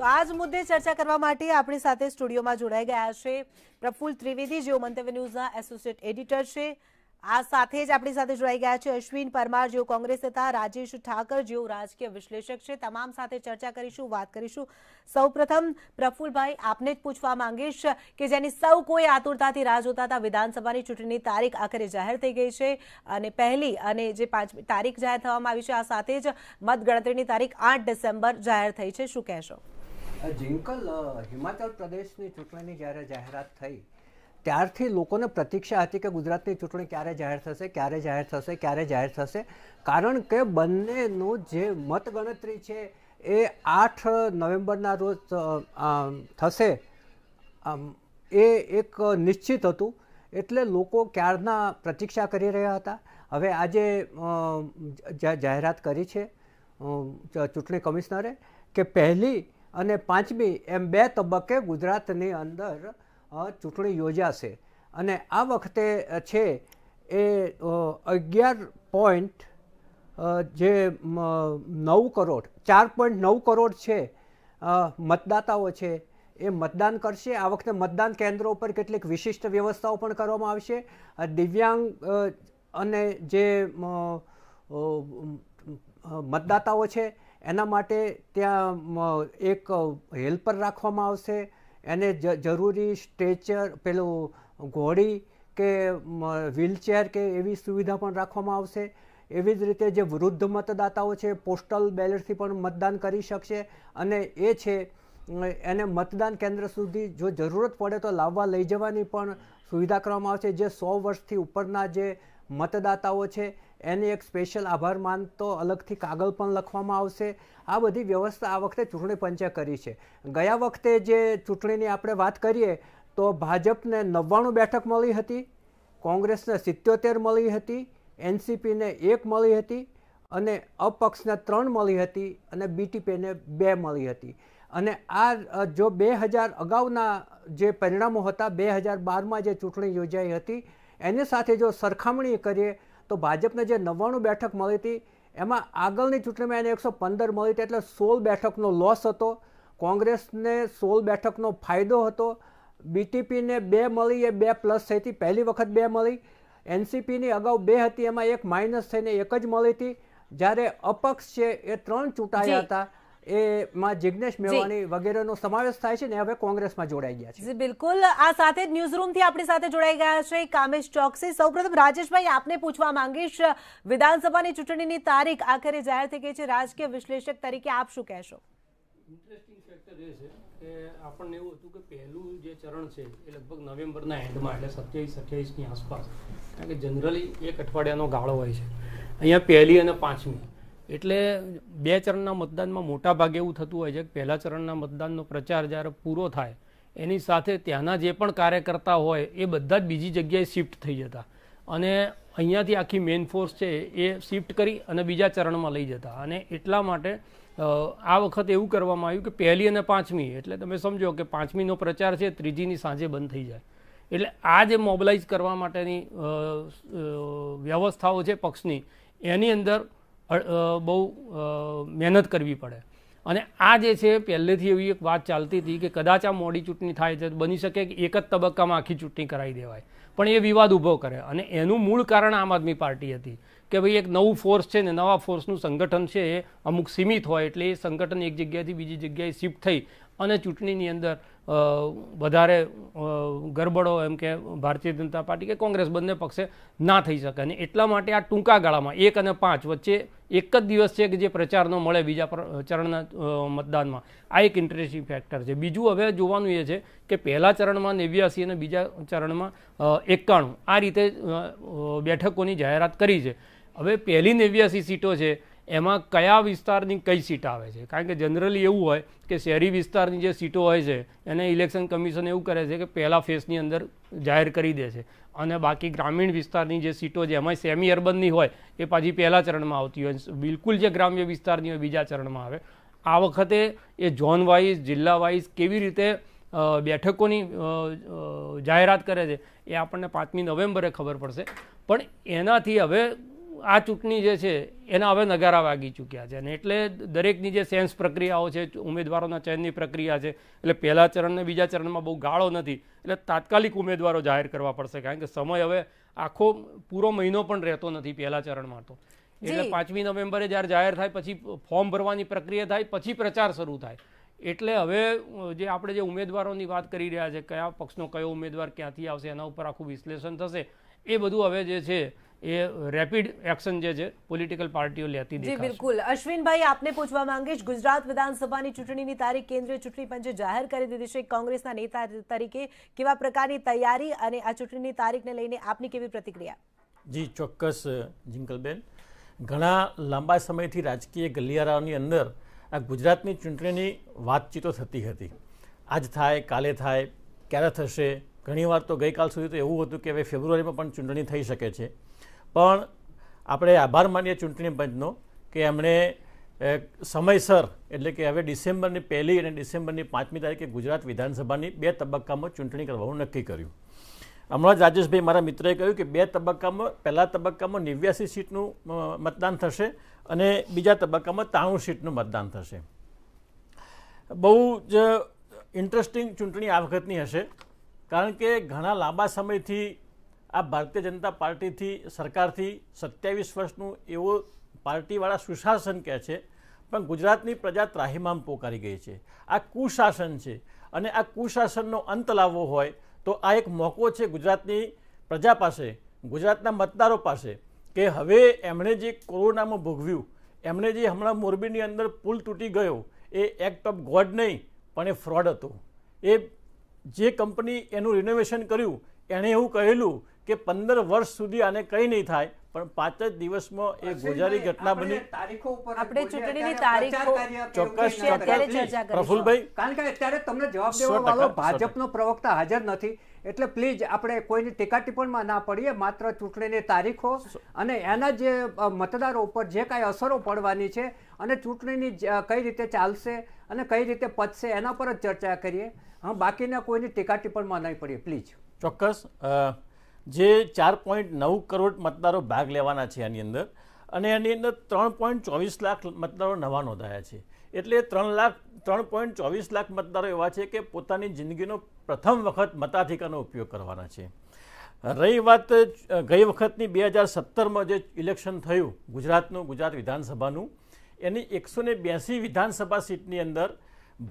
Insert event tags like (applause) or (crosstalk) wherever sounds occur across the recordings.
તો આ જ મુદ્દે ચર્ચા કરવા માટે આપણી સાથે સ્ટુડિયોમાં જોડાઈ ગયા છે પ્રફુલ ત્રિવેદી જેઓ મંતવ્ય ન્યૂઝના એસોસિએટ એડિટર છે આ સાથે જ આપણી સાથે જોડાઈ ગયા છે અશ્વિન પરમાર જેઓ કોંગ્રેસ નેતા રાજેશ ઠાકર જેઓ રાજકીય વિશ્લેષક છે તમામ સાથે ચર્ચા કરીશું વાત કરીશું સૌપ્રથમ પ્રફુલભાઈ આપને જ પૂછવા માંગીશ કે જેની સૌ કોઈ આતુરતાથી રાહ જોતા હતા વિધાનસભાની ચૂંટણીની તારીખ આખરે જાહેર થઈ ગઈ છે અને પહેલી અને જે પાંચમી તારીખ જાહેર થવામાં આવી છે આ સાથે જ મતગણતરીની તારીખ આઠ ડિસેમ્બર જાહેર થઈ છે શું કહેશો જિંકલ હિમાચલ પ્રદેશની ચૂંટણીની જ્યારે જાહેરાત થઈ ત્યારથી લોકોને પ્રતીક્ષા હતી કે ગુજરાતની ચૂંટણી ક્યારે જાહેર થશે ક્યારે જાહેર થશે ક્યારે જાહેર થશે કારણ કે બંનેનું જે મતગણતરી છે એ આઠ નવેમ્બરના રોજ થશે એ એક નિશ્ચિત હતું એટલે લોકો ક્યારના પ્રતીક્ષા કરી રહ્યા હતા હવે આજે જાહેરાત કરી છે ચૂંટણી કમિશનરે કે પહેલી અને પાંચમી એમ બે તબક્કે ગુજરાતની અંદર ચૂંટણી યોજાશે અને આ વખતે છે એ અગિયાર પોઈન્ટ જે નવ કરોડ ચાર પોઈન્ટ નવ કરોડ છે મતદાતાઓ છે એ મતદાન કરશે આ વખતે મતદાન કેન્દ્રો ઉપર કેટલીક વિશિષ્ટ વ્યવસ્થાઓ પણ કરવામાં આવશે દિવ્યાંગ અને જે મતદાતાઓ છે એના માટે ત્યાં એક હેલ્પર રાખવામાં આવશે એને જરૂરી સ્ટ્રેચર પેલું ઘોડી કે વ્હીલચેર કે એવી સુવિધા પણ રાખવામાં આવશે એવી જ રીતે જે વૃદ્ધ મતદાતાઓ છે પોસ્ટલ બેલેટથી પણ મતદાન કરી શકશે અને એ છે એને મતદાન કેન્દ્ર સુધી જો જરૂરત પડે તો લાવવા લઈ જવાની પણ સુવિધા કરવામાં આવશે જે સો વર્ષથી ઉપરના જે મતદાતાઓ છે એને એક સ્પેશિયલ આભાર માનતો અલગથી કાગળ પણ લખવામાં આવશે આ બધી વ્યવસ્થા આ વખતે ચૂંટણી પંચે કરી છે ગયા વખતે જે ચૂંટણીની આપણે વાત કરીએ તો ભાજપને નવ્વાણું બેઠક મળી હતી કોંગ્રેસને સિત્યોતેર મળી હતી એનસીપીને એક મળી હતી અને અપક્ષને ત્રણ મળી હતી અને બીટીપીને બે મળી હતી અને આ જો બે હજાર અગાઉના જે પરિણામો હતા બે હજાર બારમાં જે ચૂંટણી યોજાઈ હતી એની સાથે જો સરખામણી કરીએ તો ભાજપને જે નવ્વાણું બેઠક મળી હતી એમાં આગળની ચૂંટણીમાં એને એકસો પંદર મળી હતી એટલે સોળ બેઠકનો લોસ હતો કોંગ્રેસને સોળ બેઠકનો ફાયદો હતો બીટીપીને બે મળી એ બે પ્લસ થઈ હતી પહેલી વખત બે મળી એનસીપીની અગાઉ બે હતી એમાં એક માઇનસ થઈને એક જ મળી હતી જ્યારે અપક્ષ છે એ ત્રણ ચૂંટાયા હતા એમાં જિગ્નેશ મેવાણી વગેરેનો સમાવેશ થાય છે ને હવે કોંગ્રેસમાં જોડાઈ ગયા છે બિલકુલ આ સાથે ન્યૂઝ રૂમથી આપણી સાથે જોડાઈ ગયા છે કામેશ ચોકસી સૌપ્રથમ રાજેશભાઈ આપને પૂછવા માંગીશ વિધાનસભાની ચૂંટણીની તારીખ આખરે જાહેર થઈ ગઈ છે રાજકીય વિશ્લેષક તરીકે આપ શું કહેશો ઇન્ટરેસ્ટિંગ ફેક્ટર એ છે કે આપણને એવું હતું કે પહેલું જે ચરણ છે એ લગભગ નવેમ્બરના એન્ડમાં એટલે સત્યાવીસ અઠ્યાવીસની આસપાસ કારણ કે જનરલી એક અઠવાડિયાનો ગાળો હોય છે અહીંયા પહેલી અને પાંચમી એટલે બે ચરણના મતદાનમાં મોટા ભાગે એવું થતું હોય છે કે પહેલા ચરણના મતદાનનો પ્રચાર જ્યારે પૂરો થાય એની સાથે ત્યાંના જે પણ કાર્યકર્તા હોય એ બધા જ બીજી જગ્યાએ શિફ્ટ થઈ જતા અને અહીંયાથી આખી મેઇન ફોર્સ છે એ શિફ્ટ કરી અને બીજા ચરણમાં લઈ જતા અને એટલા માટે આ વખત એવું કરવામાં આવ્યું કે પહેલી અને પાંચમી એટલે તમે સમજો કે પાંચમીનો પ્રચાર છે ત્રીજીની સાંજે બંધ થઈ જાય એટલે આ જે મોબલાઇઝ કરવા માટેની વ્યવસ્થાઓ છે પક્ષની એની અંદર બહુ મહેનત કરવી પડે અને આ જે છે પહેલેથી એવી એક વાત ચાલતી હતી કે કદાચ આ મોડી ચૂંટણી થાય છે બની શકે કે એક જ તબક્કામાં આખી ચૂંટણી કરાવી દેવાય પણ એ વિવાદ ઊભો કરે અને એનું મૂળ કારણ આમ આદમી પાર્ટી હતી કે ભાઈ એક નવું ફોર્સ છે ને નવા ફોર્સનું સંગઠન છે એ અમુક સીમિત હોય એટલે એ સંગઠન એક જગ્યાએથી બીજી જગ્યાએ શિફ્ટ થઈ અને ચૂંટણીની અંદર વધારે ગરબડો એમ કે ભારતીય જનતા પાર્ટી કે કોંગ્રેસ બંને પક્ષે ના થઈ શકે અને એટલા માટે આ ટૂંકા ગાળામાં એક અને પાંચ વચ્ચે એક જ દિવસ છે કે જે પ્રચારનો મળે બીજા ચરણના મતદાનમાં આ એક ઇન્ટરેસ્ટિંગ ફેક્ટર છે બીજું હવે જોવાનું એ છે કે પહેલા ચરણમાં નેવ્યાસી અને બીજા ચરણમાં એકાણું આ રીતે બેઠકોની જાહેરાત કરી છે હવે પહેલી નેવ્યાસી સીટો છે એમાં કયા વિસ્તારની કઈ સીટ આવે છે કારણ કે જનરલી એવું હોય કે શહેરી વિસ્તારની જે સીટો હોય છે એને ઇલેક્શન કમિશન એવું કરે છે કે પહેલાં ફેસની અંદર જાહેર કરી દે છે અને બાકી ગ્રામીણ વિસ્તારની જે સીટો છે એમાં સેમી અર્બનની હોય એ પાછી પહેલા ચરણમાં આવતી હોય બિલકુલ જે ગ્રામ્ય વિસ્તારની હોય બીજા ચરણમાં આવે આ વખતે એ ઝોન વાઇઝ જિલ્લા વાઇઝ કેવી રીતે બેઠકોની જાહેરાત કરે છે એ આપણને પાંચમી નવેમ્બરે ખબર પડશે પણ એનાથી હવે આ ચૂંટણી જે છે એના હવે નગારા વાગી ચૂક્યા છે અને એટલે દરેકની જે સેન્સ પ્રક્રિયાઓ છે ઉમેદવારોના ચયનની પ્રક્રિયા છે એટલે પહેલા ચરણને બીજા ચરણમાં બહુ ગાળો નથી એટલે તાત્કાલિક ઉમેદવારો જાહેર કરવા પડશે કારણ કે સમય હવે આખો પૂરો મહિનો પણ રહેતો નથી પહેલા ચરણમાં તો એટલે પાંચમી નવેમ્બરે જ્યારે જાહેર થાય પછી ફોર્મ ભરવાની પ્રક્રિયા થાય પછી પ્રચાર શરૂ થાય એટલે હવે જે આપણે જે ઉમેદવારોની વાત કરી રહ્યા છે કયા પક્ષનો કયો ઉમેદવાર ક્યાંથી આવશે એના ઉપર આખું વિશ્લેષણ થશે એ બધું હવે જે છે એ રેપિડ એક્શન જે છે પોલિટિકલ પાર્ટીઓ લેતી જી બિલકુલ અશ્વિનભાઈ આપને પૂછવા માંગીશ ગુજરાત વિધાનસભાની ચૂંટણીની તારીખ કેન્દ્રીય ચૂંટણી પંચે જાહેર કરી દીધી છે કોંગ્રેસના નેતા તરીકે કેવા પ્રકારની તૈયારી અને આ ચૂંટણીની તારીખને લઈને આપની કેવી પ્રતિક્રિયા જી ચોક્કસ જિંકલબેન ઘણા લાંબા સમયથી રાજકીય ગલિયારાઓની અંદર આ ગુજરાતની ચૂંટણીની વાતચીતો થતી હતી આજ થાય કાલે થાય ક્યારે થશે ઘણીવાર તો ગઈકાલ સુધી તો એવું હતું કે હવે ફેબ્રુઆરીમાં પણ ચૂંટણી થઈ શકે છે પણ આપણે આભાર માનીએ ચૂંટણી પંચનો કે એમણે સમયસર એટલે કે હવે ડિસેમ્બરની પહેલી અને ડિસેમ્બરની પાંચમી તારીખે ગુજરાત વિધાનસભાની બે તબક્કામાં ચૂંટણી કરવાનું નક્કી કર્યું હમણાં જ રાજેશભાઈ મારા મિત્રએ કહ્યું કે બે તબક્કામાં પહેલા તબક્કામાં નેવ્યાસી સીટનું મતદાન થશે અને બીજા તબક્કામાં ત્રાણું સીટનું મતદાન થશે બહુ જ ઇન્ટરેસ્ટિંગ ચૂંટણી આ વખતની હશે કારણ કે ઘણા લાંબા સમયથી આ ભારતીય જનતા પાર્ટીથી સરકારથી સત્યાવીસ વર્ષનું એવો પાર્ટીવાળા સુશાસન કહે છે પણ ગુજરાતની પ્રજા ત્રાહીમામ પોકારી ગઈ છે આ કુશાસન છે અને આ કુશાસનનો અંત લાવવો હોય તો આ એક મોકો છે ગુજરાતની પ્રજા પાસે ગુજરાતના મતદારો પાસે કે હવે એમણે જે કોરોનામાં ભોગવ્યું એમણે જે હમણાં મોરબીની અંદર પુલ તૂટી ગયો એ એક્ટ ઓફ ગોડ નહીં પણ એ ફ્રોડ હતો એ જે કંપની એનું રિનોવેશન કર્યું એણે એવું કહેલું કે પંદર વર્ષ સુધી આને કંઈ નહીં થાય પણ પાંચ જ દિવસમાં એ ગોજારી ઘટના બની આપણે ચૂંટણીની તારીખો ચોક્કસ પ્રફુલભાઈ કારણ કે અત્યારે તમને જવાબ દેવા વાળો ભાજપનો પ્રવક્તા હાજર નથી એટલે પ્લીઝ આપણે કોઈની ટીકા ટિપ્પણીમાં ના પડીએ માત્ર ચૂંટણીની તારીખો અને એના જે મતદારો ઉપર જે કાંઈ અસરો પડવાની છે અને ચૂંટણીની કઈ રીતે ચાલશે અને કઈ રીતે પતશે એના પર જ ચર્ચા કરીએ હા બાકીના કોઈની ટીકા ટિપ્પણીમાં નહીં પડીએ પ્લીઝ ચોક્કસ જે ચાર પોઈન્ટ નવ કરોડ મતદારો ભાગ લેવાના છે આની અંદર અને એની અંદર ત્રણ પોઈન્ટ ચોવીસ લાખ મતદારો નવા નોંધાયા છે એટલે ત્રણ લાખ ત્રણ પોઈન્ટ ચોવીસ લાખ મતદારો એવા છે કે પોતાની જિંદગીનો પ્રથમ વખત મતાધિકારનો ઉપયોગ કરવાના છે રહી વાત ગઈ વખતની બે હજાર સત્તરમાં જે ઇલેક્શન થયું ગુજરાતનું ગુજરાત વિધાનસભાનું એની એકસો ને બ્યાસી વિધાનસભા સીટની અંદર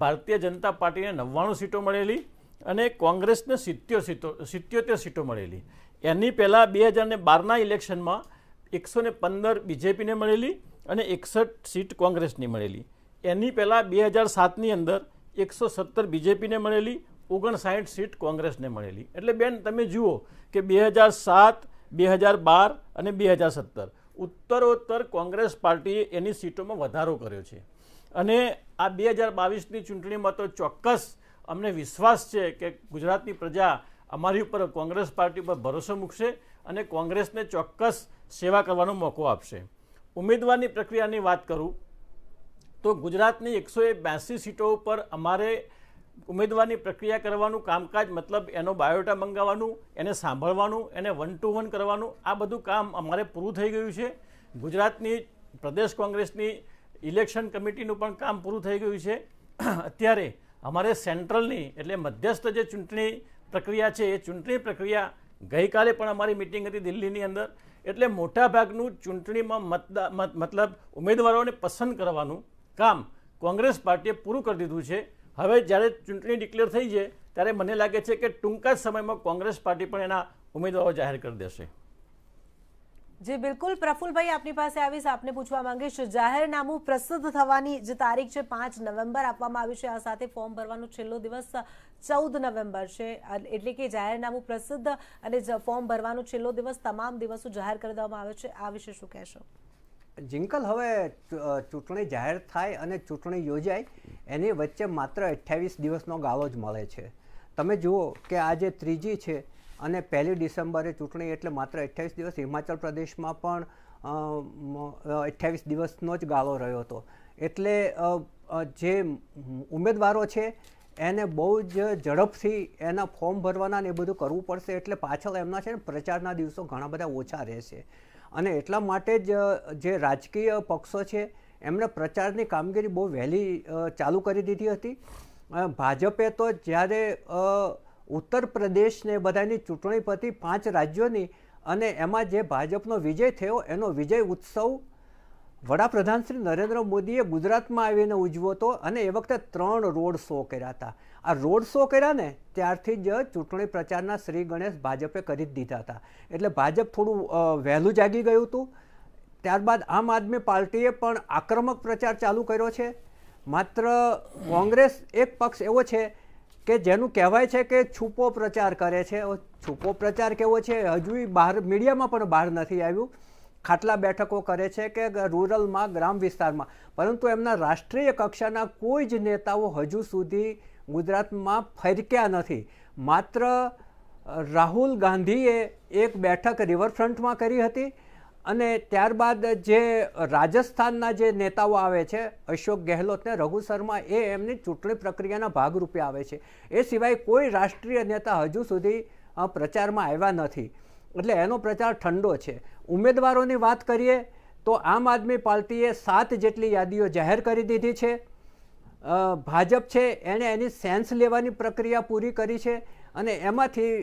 ભારતીય જનતા પાર્ટીને નવ્વાણું સીટો મળેલી અને કોંગ્રેસને સિત્યોતેર સીટો સિત્યોતેર સીટો મળેલી એની પહેલાં બે હજાર ને બારના ઇલેક્શનમાં એકસો ને પંદર બીજેપીને મળેલી અને એકસઠ સીટ કોંગ્રેસની મળેલી એની પહેલાં બે હજાર સાતની અંદર એકસો સત્તર બીજેપીને મળેલી ઓગણસાઠ સીટ કોંગ્રેસને મળેલી એટલે બેન તમે જુઓ કે બે હજાર સાત બે હજાર બાર અને બે હજાર સત્તર ઉત્તરોત્તર કોંગ્રેસ પાર્ટીએ એની સીટોમાં વધારો કર્યો છે અને આ બે હજાર બાવીસની ચૂંટણીમાં તો ચોક્કસ અમને વિશ્વાસ છે કે ગુજરાતની પ્રજા અમારી ઉપર કોંગ્રેસ પાર્ટી પર ભરોસો મૂકશે અને કોંગ્રેસને ચોક્કસ સેવા કરવાનો મોકો આપશે ઉમેદવારની પ્રક્રિયાની વાત કરું તો ગુજરાતની એકસો બ્યાસી સીટો ઉપર અમારે ઉમેદવારની પ્રક્રિયા કરવાનું કામકાજ મતલબ એનો બાયોટા મંગાવવાનું એને સાંભળવાનું એને વન ટુ વન કરવાનું આ બધું કામ અમારે પૂરું થઈ ગયું છે ગુજરાતની પ્રદેશ કોંગ્રેસની ઇલેક્શન કમિટીનું પણ કામ પૂરું થઈ ગયું છે (clears throat) અત્યારે અમારે સેન્ટ્રલની એટલે મધ્યસ્થ જે ચૂંટણી પ્રક્રિયા છે એ ચૂંટણી પ્રક્રિયા ગઈકાલે પણ અમારી મિટિંગ હતી દિલ્હીની અંદર એટલે મોટાભાગનું ચૂંટણીમાં મતદા મતલબ ઉમેદવારોને પસંદ કરવાનું કામ કોંગ્રેસ પાર્ટીએ પૂરું કરી દીધું છે હવે જ્યારે ચૂંટણી ડિક્લેર થઈ છે ત્યારે મને લાગે છે કે ટૂંકા જ સમયમાં કોંગ્રેસ પાર્ટી પણ એના ઉમેદવારો જાહેર કરી દેશે જે બિલકુલ પ્રફુલભાઈ આપની પાસે આવીશ આપને પૂછવા માંગીશ જાહેરનામું પ્રસિદ્ધ થવાની જે તારીખ છે પાંચ નવેમ્બર આપવામાં આવી છે આ સાથે ફોર્મ ભરવાનો છેલ્લો દિવસ ચૌદ નવેમ્બર છે એટલે કે જાહેરનામું પ્રસિદ્ધ અને ફોર્મ ભરવાનો છેલ્લો દિવસ તમામ દિવસો જાહેર કરી દેવામાં આવે છે આ વિશે શું કહેશો જિંકલ હવે ચૂંટણી જાહેર થાય અને ચૂંટણી યોજાય એની વચ્ચે માત્ર અઠ્યાવીસ દિવસનો ગાળો જ મળે છે તમે જુઓ કે આ જે ત્રીજી છે અને પહેલી ડિસેમ્બરે ચૂંટણી એટલે માત્ર અઠ્યાવીસ દિવસ હિમાચલ પ્રદેશમાં પણ અઠ્યાવીસ દિવસનો જ ગાળો રહ્યો હતો એટલે જે ઉમેદવારો છે એને બહુ જ ઝડપથી એના ફોર્મ ભરવાના ને એ બધું કરવું પડશે એટલે પાછળ એમના છે ને પ્રચારના દિવસો ઘણા બધા ઓછા રહેશે અને એટલા માટે જ જે રાજકીય પક્ષો છે એમણે પ્રચારની કામગીરી બહુ વહેલી ચાલુ કરી દીધી હતી ભાજપે તો જ્યારે ઉત્તર પ્રદેશને બધાની ચૂંટણી પરથી પાંચ રાજ્યોની અને એમાં જે ભાજપનો વિજય થયો એનો વિજય ઉત્સવ વડાપ્રધાન શ્રી નરેન્દ્ર મોદીએ ગુજરાતમાં આવીને ઉજવો હતો અને એ વખતે ત્રણ રોડ શો કર્યા હતા આ રોડ શો કર્યા ને ત્યારથી જ ચૂંટણી પ્રચારના શ્રી ગણેશ ભાજપે કરી જ દીધા હતા એટલે ભાજપ થોડું વહેલું જાગી ગયું હતું ત્યારબાદ આમ આદમી પાર્ટીએ પણ આક્રમક પ્રચાર ચાલુ કર્યો છે માત્ર કોંગ્રેસ એક પક્ષ એવો છે કે જેનું કહેવાય છે કે છૂપો પ્રચાર કરે છે છૂપો પ્રચાર કેવો છે હજુ બહાર મીડિયામાં પણ બહાર નથી આવ્યું ખાટલા બેઠકો કરે છે કે રૂરલમાં ગ્રામ વિસ્તારમાં પરંતુ એમના રાષ્ટ્રીય કક્ષાના કોઈ જ નેતાઓ હજુ સુધી ગુજરાતમાં ફરક્યા નથી માત્ર રાહુલ ગાંધીએ એક બેઠક રિવરફ્રન્ટમાં કરી હતી અને ત્યારબાદ જે રાજસ્થાનના જે નેતાઓ આવે છે અશોક ગેહલોત ને રઘુ શર્મા એ એમની ચૂંટણી પ્રક્રિયાના ભાગરૂપે આવે છે એ સિવાય કોઈ રાષ્ટ્રીય નેતા હજુ સુધી પ્રચારમાં આવ્યા નથી એટલે એનો પ્રચાર ઠંડો છે ઉમેદવારોની વાત કરીએ તો આમ આદમી પાર્ટીએ સાત જેટલી યાદીઓ જાહેર કરી દીધી છે ભાજપ છે એણે એની સેન્સ લેવાની પ્રક્રિયા પૂરી કરી છે અને એમાંથી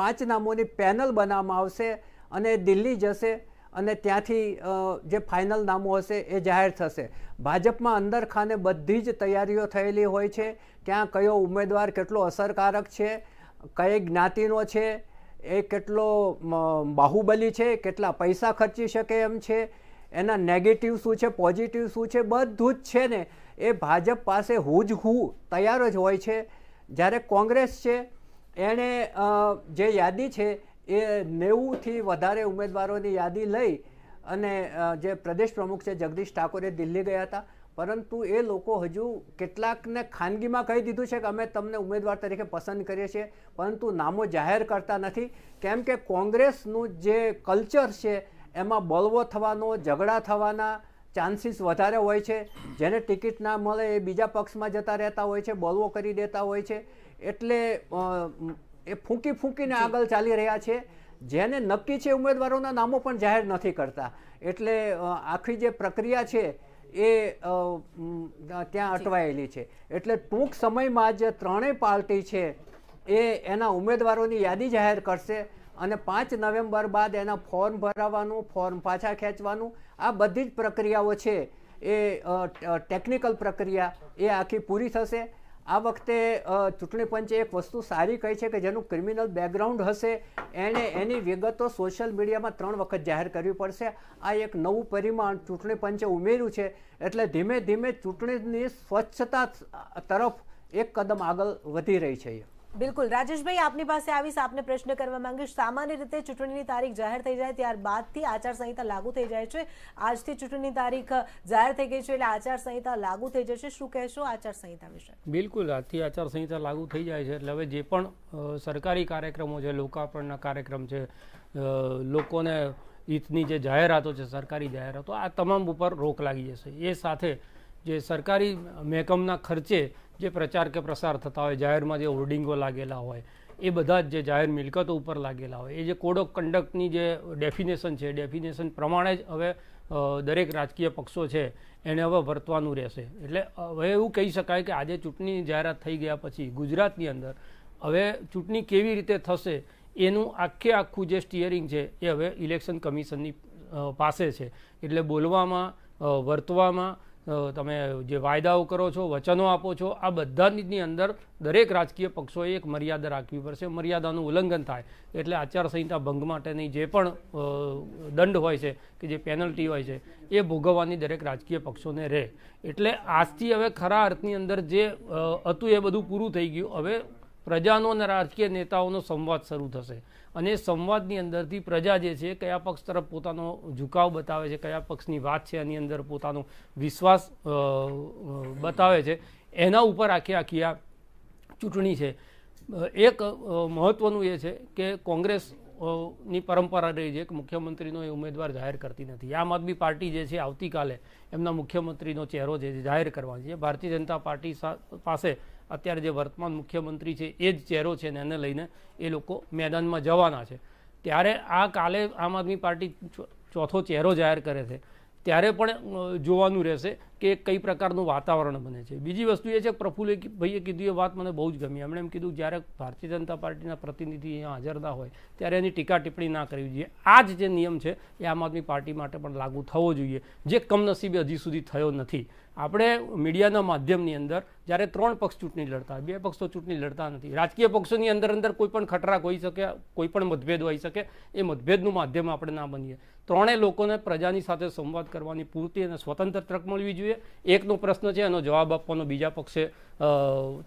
પાંચ નામોની પેનલ બનાવવામાં આવશે અને દિલ્હી જશે અને ત્યાંથી જે ફાઇનલ નામું હશે એ જાહેર થશે ભાજપમાં અંદર ખાને બધી જ તૈયારીઓ થયેલી હોય છે ક્યાં કયો ઉમેદવાર કેટલો અસરકારક છે કઈ જ્ઞાતિનો છે એ કેટલો બાહુબલી છે કેટલા પૈસા ખર્ચી શકે એમ છે એના નેગેટિવ શું છે પોઝિટિવ શું છે બધું જ છે ને એ ભાજપ પાસે હુજ હું તૈયાર જ હોય છે જ્યારે કોંગ્રેસ છે એણે જે યાદી છે એ નેવુંથી વધારે ઉમેદવારોની યાદી લઈ અને જે પ્રદેશ પ્રમુખ છે જગદીશ ઠાકોરે દિલ્હી ગયા હતા પરંતુ એ લોકો હજુ કેટલાકને ખાનગીમાં કહી દીધું છે કે અમે તમને ઉમેદવાર તરીકે પસંદ કરીએ છીએ પરંતુ નામો જાહેર કરતા નથી કેમ કે કોંગ્રેસનું જે કલ્ચર છે એમાં બળવો થવાનો ઝઘડા થવાના ચાન્સીસ વધારે હોય છે જેને ટિકિટ ના મળે એ બીજા પક્ષમાં જતા રહેતા હોય છે બળવો કરી દેતા હોય છે એટલે એ ફૂંકી ફૂંકીને આગળ ચાલી રહ્યા છે જેને નક્કી છે ઉમેદવારોના નામો પણ જાહેર નથી કરતા એટલે આખી જે પ્રક્રિયા છે એ ત્યાં અટવાયેલી છે એટલે ટૂંક સમયમાં જે ત્રણેય પાર્ટી છે એ એના ઉમેદવારોની યાદી જાહેર કરશે અને પાંચ નવેમ્બર બાદ એના ફોર્મ ભરાવાનું ફોર્મ પાછા ખેંચવાનું આ બધી જ પ્રક્રિયાઓ છે એ ટેકનિકલ પ્રક્રિયા એ આખી પૂરી થશે આ વખતે ચૂંટણી પંચે એક વસ્તુ સારી કહી છે કે જેનું ક્રિમિનલ બેકગ્રાઉન્ડ હશે એણે એની વિગતો સોશિયલ મીડિયામાં ત્રણ વખત જાહેર કરવી પડશે આ એક નવું પરિમાણ ચૂંટણી પંચે ઉમેર્યું છે એટલે ધીમે ધીમે ચૂંટણીની સ્વચ્છતા તરફ એક કદમ આગળ વધી રહી છે બિલકુલ રાજેશભાઈ આપની પાસે આવીશ આપને પ્રશ્ન કરવા માંગીશ સામાન્ય રીતે ચૂંટણીની તારીખ જાહેર થઈ જાય ત્યારબાદથી આચારસંહિતા લાગુ થઈ જાય છે આજથી ચૂંટણીની તારીખ જાહેર થઈ ગઈ છે એટલે આચારસંહિતા લાગુ થઈ જશે શું કહેશો આચારસંહિતા વિશે બિલકુલ આજથી આચારસંહિતા લાગુ થઈ જાય છે એટલે હવે જે પણ સરકારી કાર્યક્રમો છે લોકાર્પણના કાર્યક્રમ છે લોકોને હિતની જે જાહેરાતો છે સરકારી જાહેરાતો આ તમામ ઉપર રોક લાગી જશે એ સાથે જે સરકારી મહેકમના ખર્ચે જે પ્રચાર કે પ્રસાર થતા હોય જાહેરમાં જે હોર્ડિંગો લાગેલા હોય એ બધા જ જે જાહેર મિલકતો ઉપર લાગેલા હોય એ જે કોડ ઓફ કન્ડક્ટની જે ડેફિનેશન છે ડેફિનેશન પ્રમાણે જ હવે દરેક રાજકીય પક્ષો છે એને હવે વર્તવાનું રહેશે એટલે હવે એવું કહી શકાય કે આજે ચૂંટણી જાહેરાત થઈ ગયા પછી ગુજરાતની અંદર હવે ચૂંટણી કેવી રીતે થશે એનું આખે આખું જે સ્ટિયરિંગ છે એ હવે ઇલેક્શન કમિશનની પાસે છે એટલે બોલવામાં વર્તવામાં તમે જે વાયદાઓ કરો છો વચનો આપો છો આ બધાની અંદર દરેક રાજકીય પક્ષોએ એક મર્યાદા રાખવી પડશે મર્યાદાનું ઉલ્લંઘન થાય એટલે આચારસંહિતા ભંગ માટેની જે પણ દંડ હોય છે કે જે પેનલ્ટી હોય છે એ ભોગવવાની દરેક રાજકીય પક્ષોને રહે એટલે આજથી હવે ખરા અર્થની અંદર જે હતું એ બધું પૂરું થઈ ગયું હવે પ્રજાનો અને રાજકીય નેતાઓનો સંવાદ શરૂ થશે અને સંવાદની અંદરથી પ્રજા જે છે કયા પક્ષ તરફ પોતાનો ઝુકાવ બતાવે છે કયા પક્ષની વાત છે એની અંદર પોતાનો વિશ્વાસ બતાવે છે એના ઉપર આખી આખી આ ચૂંટણી છે એક મહત્ત્વનું એ છે કે કોંગ્રેસ ની પરંપરા રહી છે કે મુખ્યમંત્રીનો એ ઉમેદવાર જાહેર કરતી નથી આમ આદમી પાર્ટી જે છે આવતીકાલે એમના મુખ્યમંત્રીનો ચહેરો જે જાહેર કરવાની છે ભારતીય જનતા પાર્ટી પાસે અત્યારે જે વર્તમાન મુખ્યમંત્રી છે એ જ ચહેરો છે ને એને લઈને એ લોકો મેદાનમાં જવાના છે ત્યારે આ કાલે આમ આદમી પાર્ટી ચોથો ચહેરો જાહેર કરે છે ત્યારે પણ જોવાનું રહેશે કે કઈ પ્રકારનું વાતાવરણ બને છે બીજી વસ્તુ એ છે કે પ્રફુલ્લે ભાઈએ કીધું એ વાત મને બહુ જ ગમી એમણે એમ કીધું જ્યારે ભારતીય જનતા પાર્ટીના પ્રતિનિધિ અહીંયા હાજર ના હોય ત્યારે એની ટીકા ટિપ્પણી ના કરવી જોઈએ આ જે નિયમ છે એ આમ આદમી પાર્ટી માટે પણ લાગુ થવો જોઈએ જે કમનસીબે હજી સુધી થયો નથી આપણે મીડિયાના માધ્યમની અંદર જ્યારે ત્રણ પક્ષ ચૂંટણી લડતા બે પક્ષો ચૂંટણી લડતા નથી રાજકીય પક્ષોની અંદર અંદર કોઈ પણ ખટરાક હોઈ શકે કોઈ પણ મતભેદ હોઈ શકે એ મતભેદનું માધ્યમ આપણે ના બનીએ ત્રણેય લોકોને પ્રજાની સાથે સંવાદ કરવાની પૂરતી અને સ્વતંત્ર તક મળવી જોઈએ એકનો પ્રશ્ન છે એનો જવાબ આપવાનો બીજા પક્ષે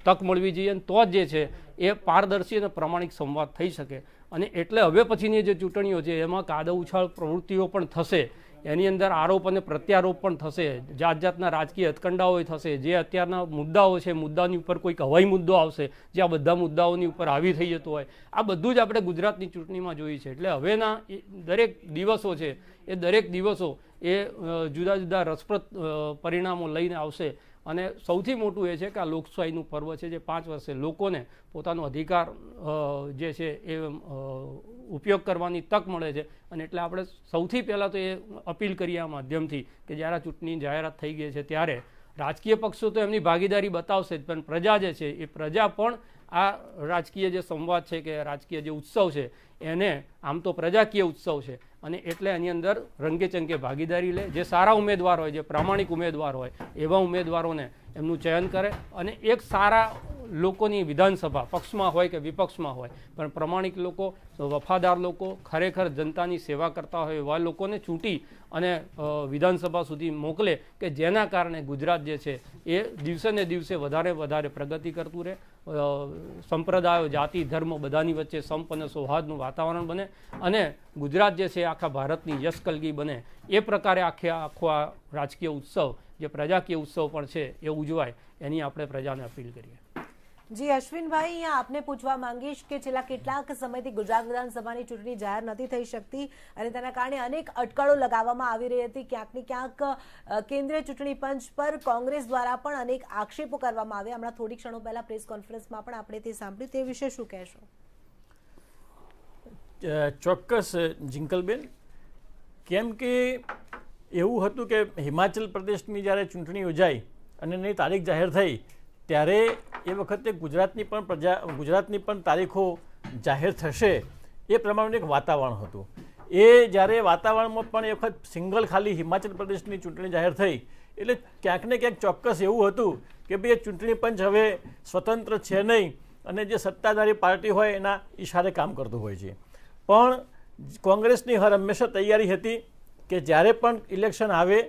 તક મળવી જોઈએ અને તો જે છે એ પારદર્શી અને પ્રમાણિક સંવાદ થઈ શકે અને એટલે હવે પછીની જે ચૂંટણીઓ છે એમાં કાદવ ઉછાળ પ્રવૃત્તિઓ પણ થશે એની અંદર આરોપ અને પ્રત્યારોપ પણ થશે જાત જાતના રાજકીય હથકંડાઓ થશે જે અત્યારના મુદ્દાઓ છે મુદ્દાની ઉપર કોઈક હવાઈ મુદ્દો આવશે જે આ બધા મુદ્દાઓની ઉપર આવી થઈ જતો હોય આ બધું જ આપણે ગુજરાતની ચૂંટણીમાં જોયું છે એટલે હવેના દરેક દિવસો છે એ દરેક દિવસો એ જુદા જુદા રસપ્રદ પરિણામો લઈને આવશે અને સૌથી મોટું એ છે કે આ લોકશાહીનું પર્વ છે જે પાંચ વર્ષે લોકોને પોતાનો અધિકાર જે છે એ ઉપયોગ કરવાની તક મળે છે અને એટલે આપણે સૌથી પહેલાં તો એ અપીલ કરીએ આ માધ્યમથી કે જ્યારે ચૂંટણી જાહેરાત થઈ ગઈ છે ત્યારે રાજકીય પક્ષો તો એમની ભાગીદારી બતાવશે જ પણ પ્રજા જે છે એ પ્રજા પણ આ રાજકીય જે સંવાદ છે કે રાજકીય જે ઉત્સવ છે એને આમ તો પ્રજાકીય ઉત્સવ છે અને એટલે એની અંદર રંગેચંગે ભાગીદારી લે જે સારા ઉમેદવાર હોય જે પ્રામાણિક ઉમેદવાર હોય એવા ઉમેદવારોને એમનું ચયન કરે અને એક સારા લોકોની વિધાનસભા પક્ષમાં હોય કે વિપક્ષમાં હોય પણ પ્રમાણિક લોકો વફાદાર લોકો ખરેખર જનતાની સેવા કરતા હોય એવા લોકોને ચૂંટી અને વિધાનસભા સુધી મોકલે કે જેના કારણે ગુજરાત જે છે એ દિવસે ને દિવસે વધારે વધારે પ્રગતિ કરતું રહે સંપ્રદાયો જાતિ ધર્મ બધાની વચ્ચે સંપ અને સૌહાર્દનું વાતાવરણ બને અને ગુજરાત જે છે આખા ભારતની યશકલગી બને એ પ્રકારે આખે આખો રાજકીય ઉત્સવ જે પ્રજાકીય ઉત્સવ પણ છે એ ઉજવાય એની આપણે પ્રજાને અપીલ કરીએ જી અશ્વિનભાઈ અહીંયા આપને પૂછવા માંગીશ કે છેલ્લા કેટલાક સમયથી ગુજરાત વિધાનસભાની ચૂંટણી જાહેર નથી થઈ શકતી અને તેના કારણે અનેક અટકળો લગાવવામાં આવી રહી હતી ક્યાંક ને ક્યાંક કેન્દ્રીય ચૂંટણી પંચ પર કોંગ્રેસ દ્વારા પણ અનેક આક્ષેપો કરવામાં આવ્યા હમણાં થોડી ક્ષણો પહેલા પ્રેસ કોન્ફરન્સમાં પણ આપણે તે સાંભળ્યું તે વિશે શું કહેશો ચોક્કસ જિંકલબેન કેમ કે એવું હતું કે હિમાચલ પ્રદેશની જ્યારે ચૂંટણી યોજાઈ અને એની તારીખ જાહેર થઈ ત્યારે એ વખતે ગુજરાતની પણ પ્રજા ગુજરાતની પણ તારીખો જાહેર થશે એ પ્રમાણેનું એક વાતાવરણ હતું એ જ્યારે વાતાવરણમાં પણ એ વખત સિંગલ ખાલી હિમાચલ પ્રદેશની ચૂંટણી જાહેર થઈ એટલે ક્યાંક ને ક્યાંક ચોક્કસ એવું હતું કે ભાઈ એ ચૂંટણી પંચ હવે સ્વતંત્ર છે નહીં અને જે સત્તાધારી પાર્ટી હોય એના ઈશારે કામ કરતું હોય છે પણ કોંગ્રેસની હર હંમેશા તૈયારી હતી કે જ્યારે પણ ઇલેક્શન આવે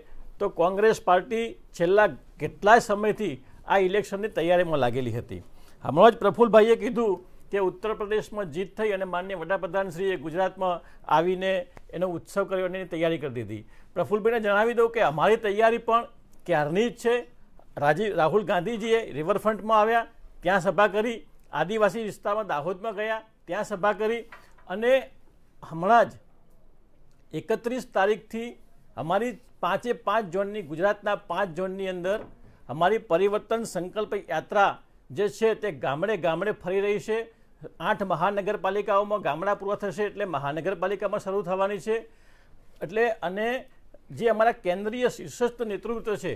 તો કોંગ્રેસ પાર્ટી છેલ્લા કેટલાય સમયથી આ ઇલેક્શનની તૈયારીમાં લાગેલી હતી હમણાં જ પ્રફુલભાઈએ કીધું કે ઉત્તર પ્રદેશમાં જીત થઈ અને માન્ય વડાપ્રધાનશ્રીએ ગુજરાતમાં આવીને એનો ઉત્સવ કર્યો અને એની તૈયારી કરી દીધી પ્રફુલભાઈને જણાવી દઉં કે અમારી તૈયારી પણ ક્યારની જ છે રાજી રાહુલ ગાંધીજીએ રિવરફ્રન્ટમાં આવ્યા ત્યાં સભા કરી આદિવાસી વિસ્તારમાં દાહોદમાં ગયા ત્યાં સભા કરી અને હમણાં જ એકત્રીસ તારીખથી અમારી પાંચે પાંચ ઝોનની ગુજરાતના પાંચ ઝોનની અંદર અમારી પરિવર્તન સંકલ્પ યાત્રા જે છે તે ગામડે ગામડે ફરી રહી છે આઠ મહાનગરપાલિકાઓમાં ગામડા પૂરા થશે એટલે મહાનગરપાલિકામાં શરૂ થવાની છે એટલે અને જે અમારા કેન્દ્રીય શીર્ષસ્થ નેતૃત્વ છે